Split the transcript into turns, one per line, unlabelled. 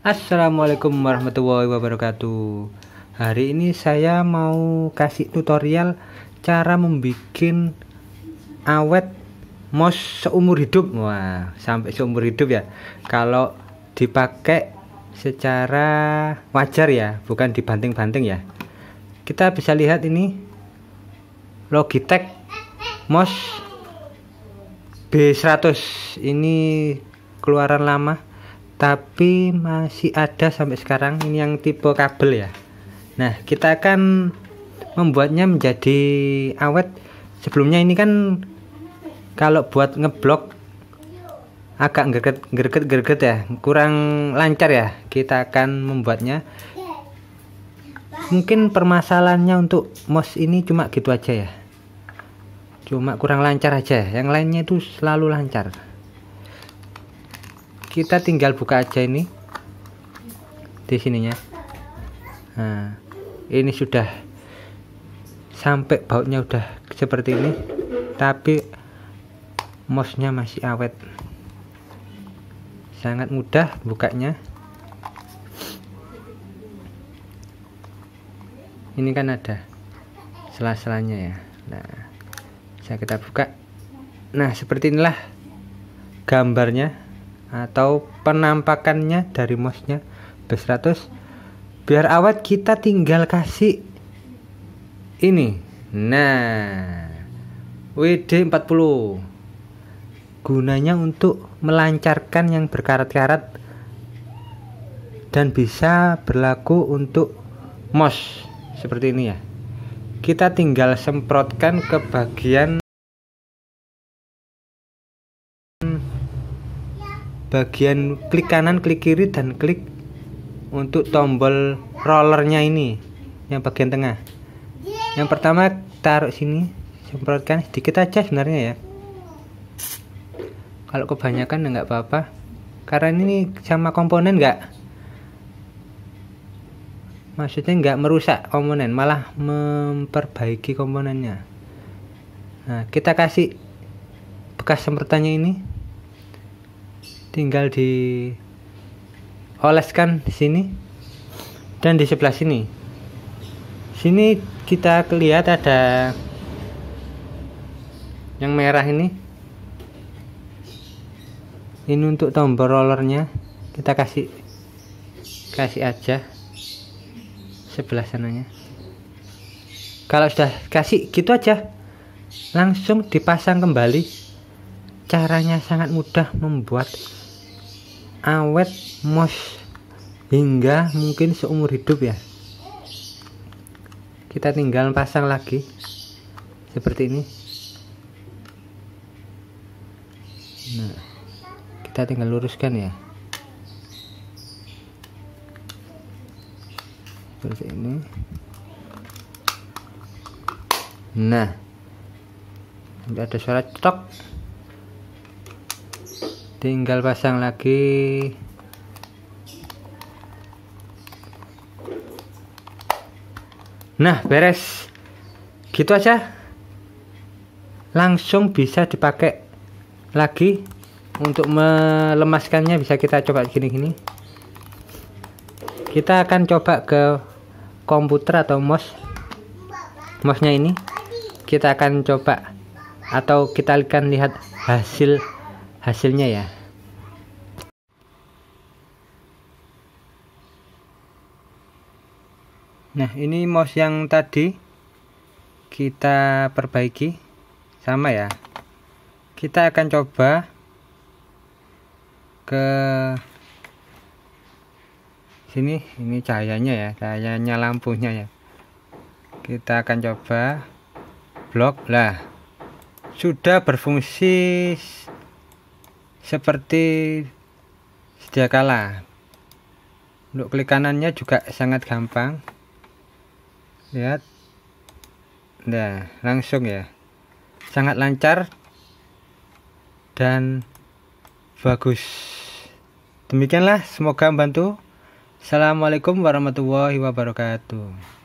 Assalamualaikum warahmatullahi wabarakatuh Hari ini saya mau kasih tutorial cara membuat awet mos seumur hidup Wah, sampai seumur hidup ya Kalau dipakai secara wajar ya, bukan dibanting-banting ya Kita bisa lihat ini Logitech MOS B100 Ini keluaran lama tapi masih ada sampai sekarang ini yang tipe kabel ya nah kita akan membuatnya menjadi awet sebelumnya ini kan kalau buat ngeblok agak gerget gerget gerget ya kurang lancar ya kita akan membuatnya mungkin permasalahannya untuk mos ini cuma gitu aja ya cuma kurang lancar aja yang lainnya itu selalu lancar kita tinggal buka aja ini di sininya nah ini sudah sampai bautnya udah seperti ini tapi mosnya masih awet sangat mudah bukanya ini kan ada sela-selanya ya nah saya kita buka nah seperti inilah gambarnya atau penampakannya dari mouse-nya B100 biar awet kita tinggal kasih ini nah WD40 gunanya untuk melancarkan yang berkarat-karat dan bisa berlaku untuk mouse seperti ini ya kita tinggal semprotkan ke bagian bagian klik kanan klik kiri dan klik untuk tombol rollernya ini yang bagian tengah yang pertama taruh sini semprotkan sedikit aja sebenarnya ya kalau kebanyakan nggak apa-apa karena ini sama komponen nggak maksudnya nggak merusak komponen malah memperbaiki komponennya nah kita kasih bekas semprotannya ini tinggal di oleskan di sini dan di sebelah sini sini kita lihat ada yang merah ini ini untuk tombol rollernya kita kasih kasih aja sebelah sananya kalau sudah kasih gitu aja langsung dipasang kembali caranya sangat mudah membuat awet mos hingga mungkin seumur hidup ya kita tinggal pasang lagi seperti ini nah kita tinggal luruskan ya seperti ini nah ada suara cetok tinggal pasang lagi nah beres gitu aja langsung bisa dipakai lagi untuk melemaskannya bisa kita coba gini-gini kita akan coba ke komputer atau mouse mouse nya ini kita akan coba atau kita akan lihat hasil hasilnya ya nah ini mouse yang tadi kita perbaiki sama ya kita akan coba ke sini ini cahayanya ya cahayanya lampunya ya kita akan coba blok lah sudah berfungsi seperti sedia kala untuk klik kanannya juga sangat gampang lihat nah langsung ya sangat lancar dan bagus demikianlah semoga membantu Assalamualaikum warahmatullahi wabarakatuh